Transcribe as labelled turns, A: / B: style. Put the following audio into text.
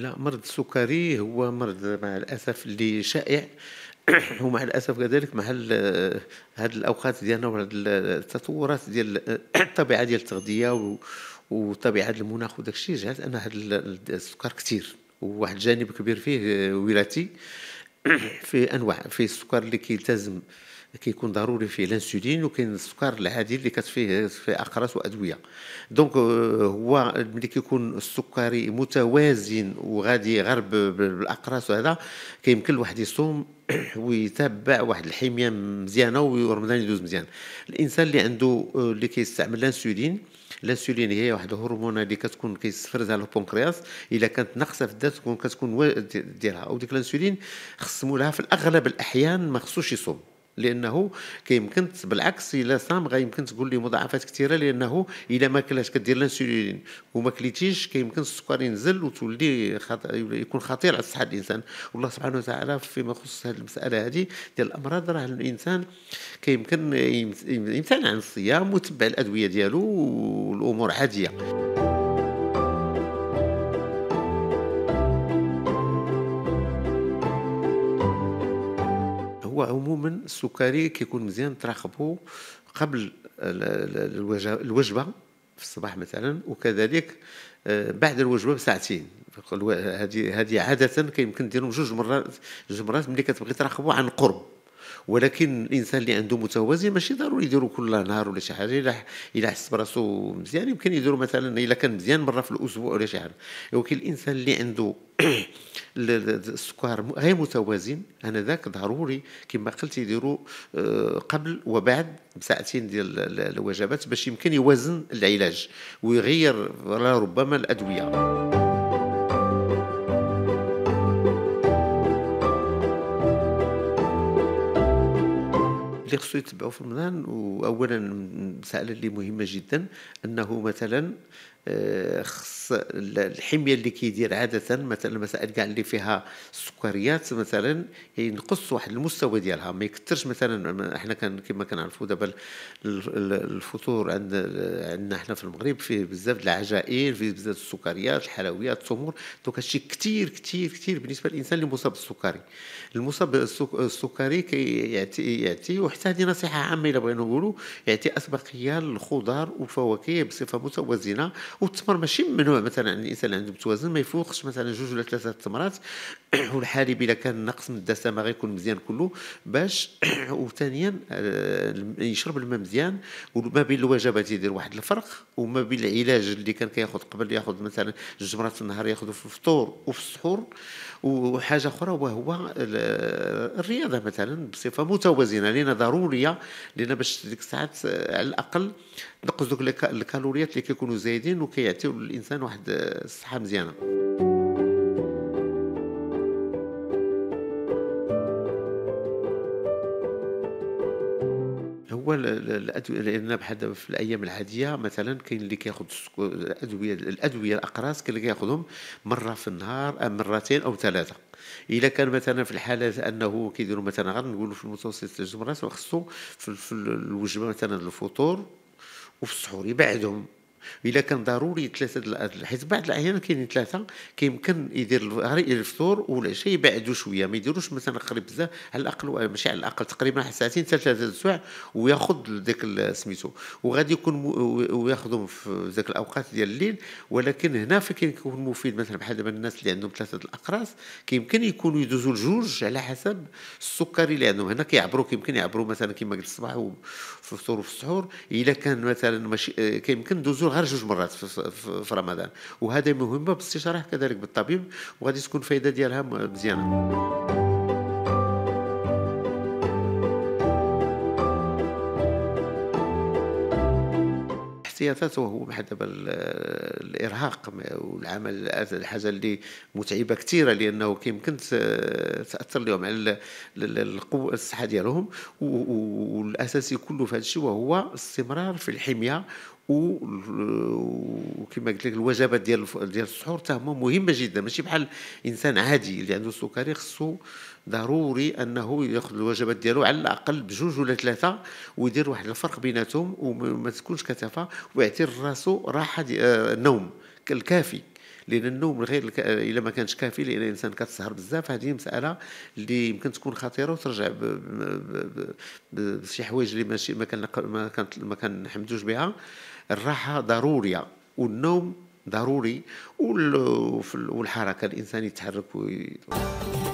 A: لا مرض السكري هو مرض مع الاسف اللي شائع ومع الاسف كذلك مع هذه الاوقات ديالنا وهاد التطورات ديال الطبيعه ديال التغذيه وطبيعه المناخ وداك الشيء جعلت ان هذا السكر كثير وواحد الجانب كبير فيه وراثي في انواع في السكر اللي كيلتزم كيكون ضروري فيه الانسولين وكاين السكر العادي اللي كتفيه في اقراص وادويه دونك آه، هو ملي كيكون السكري متوازن وغادي غير بالاقراص وهذا كيمكن الواحد يصوم ويتبع واحد الحميه مزيانه ورمضان يدوز مزيان الانسان اللي عنده آه، اللي كيستعمل الانسولين الانسولين هي واحد الهرمون اللي كتكون كيستفرزها البنكرياس الا كانت ناقصه في الدات تكون كتكون ديالها وديك الانسولين خصموا لها في الاغلب الاحيان ما خصوش يصوم لانه كيمكن بالعكس الا صامغه يمكن تقول لي مضاعفات كثيره لانه الا ما كلاش كدير الانسولين وما كليتيش كيمكن السكر ينزل وتولي خط... يكون خطير على صحه الانسان والله سبحانه وتعالى فيما يخص هذه المساله هذه ديال الامراض راه الانسان كيمكن يمتنع عن الصيام وتبع الادويه ديالو والامور عاديه عموما السكري كيكون مزيان تراقبه قبل الوجبه في الصباح مثلا وكذلك آه، بعد الوجبه بساعتين هذه هذه عاده كيمكن ديرهم جوج مرات جوج مرات ملي كتبغي تراقبوا عن قرب ولكن الانسان اللي عنده متوازي ماشي ضروري يديرو كل نهار ولا شي حاجه الا الا حس براسو مزيان يمكن يديرو مثلا الا كان مزيان مره في الاسبوع ولا شي حاجه ولكن الانسان اللي عنده آه، السكر غير متوازن انذاك ضروري كما قلت يديروا آه، قبل وبعد بساعتين ديال الوجبات باش يمكن يوازن العلاج ويغير ربما الادويه اللي خصو يتبعوا في رمضان واولا مساله اللي مهمه جدا انه مثلا آه، خص الحميه اللي كيدير عاده مثلا المسائل كاع اللي فيها السكريات مثلا ينقص واحد المستوى ديالها ما يكثرش مثلا احنا كان كما كنعرفوا دابا الفطور عندنا عندنا احنا في المغرب فيه بزاف العجائن فيه بزاف السكريات الحلويات التمور دونك هادشي كثير كثير كثير بالنسبه للانسان اللي مصاب بالسكري المصاب بالسكري كيعطي يعطي وحتى هذه نصيحه عامه الا بغينا نقولوا يعطي اسبقيه للخضار والفواكه بصفه متوازنه والتمر ماشي ممنوع مثلا عند يعني الانسان عنده متوازن ما يفوقش مثلا جوج ولا ثلاثه التمرات والحليب اذا كان نقص من الدسمه غيكون مزيان كله باش وثانيا آه، يشرب الماء مزيان وما بين الوجبات يدير واحد الفرق وما بين العلاج اللي كان كياخذ قبل ياخذ مثلا جوج مرات في النهار ياخذ في الفطور وفي السحور وحاجه اخرى وهو الرياضه مثلا بصفه متوازنه لان ضروريه لان باش ديك الساعات آه، على الاقل نقص دوك الكالوريات اللي كيكونوا زايدين وكيعطيو للانسان واحد الصحه مزيانه هو الادويه لان بحال في الايام العاديه مثلا كاين اللي كياخذ الادويه الادويه الاقراص كاين اللي كياخذهم مره في النهار آه، مرتين او ثلاثه إذا كان مثلا في الحاله انه كيديروا مثلا نقولوا في المتوسط ثلاث مرات وخصو في الوجبه مثلا الفطور وفي السحور يبعدهم الا كان ضروري ثلاثه حيت بعض الاحيان كاينين ثلاثه كيمكن يدير الفطور والعشاء يبعدوا شويه ما يديروش مثلا قريب بزاف على الاقل ماشي على الاقل تقريبا ساعتين حتى ثلاثه السوايع وياخذ ذاك سميتو وغادي يكون وياخذهم في ذاك الاوقات ديال الليل ولكن هنا فين كيكون مفيد مثلا بحال دابا الناس اللي عندهم ثلاثه الاقراص كيمكن يكونوا يدوزوا لجوج على حسب السكري اللي عندهم هنا كيعبروا كيمكن يعبروا مثلا كما قلت الصباح في الفطور وفي السحور الا كان مثلا ماشي آه، كيمكن يدوزوا غير جوج مرات في, في, في رمضان وهذا مهمه باستشاره كذلك بالطبيب وغادي تكون الفائده ديالها مزيانه وهو بحال دابا الارهاق والعمل الحاجه اللي متعبه كثيره لانه كيمكن تاثر لهم على القوه الصحه ديالهم والاساسي كله في هذا الشيء وهو استمرار في الحميه وكما قلت لك الوجبات ديال ديال السحور حتى مهمه جدا ماشي بحال انسان عادي اللي عنده السكري خصو ضروري انه ياخذ الوجبات ديالو على الاقل بجوج ولا ثلاثه ويدير واحد الفرق بيناتهم وما تكونش كثافه ويعطي راسو راحه آه، النوم الكافي لان النوم غير غير آه، الا ما كانش كافي لان الانسان كتسهر بزاف هذه مساله اللي يمكن تكون خطيره وترجع بشي حوايج اللي ماشي ما كان ما ما كنحمدوش بها الراحه ضروريه والنوم ضروري والحركه الانسان يتحرك وي...